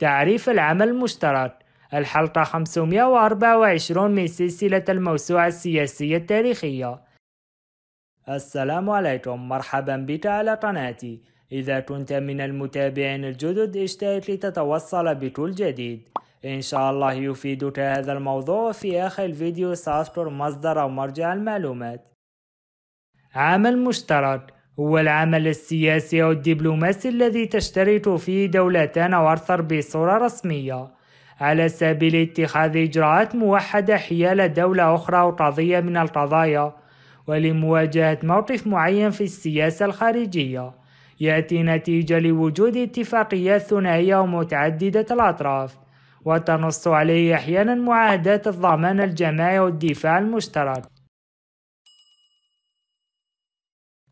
تعريف العمل المشترك الحلقة 524 من سلسلة الموسوعة السياسية التاريخية السلام عليكم مرحبا بك على قناتي إذا كنت من المتابعين الجدد اشترك لتتوصل بكل جديد إن شاء الله يفيدك هذا الموضوع في آخر الفيديو سأذكر مصدر أو مرجع المعلومات عمل مشترك هو العمل السياسي أو الدبلوماسي الذي تشترط فيه دولتان أو أكثر بصورة رسمية على سبيل اتخاذ إجراءات موحدة حيال دولة أخرى أو قضية من القضايا ولمواجهة موقف معين في السياسة الخارجية يأتي نتيجة لوجود اتفاقيات ثنائية ومتعددة الأطراف وتنص عليه أحيانا معاهدات الضمان الجماعي والدفاع المشترك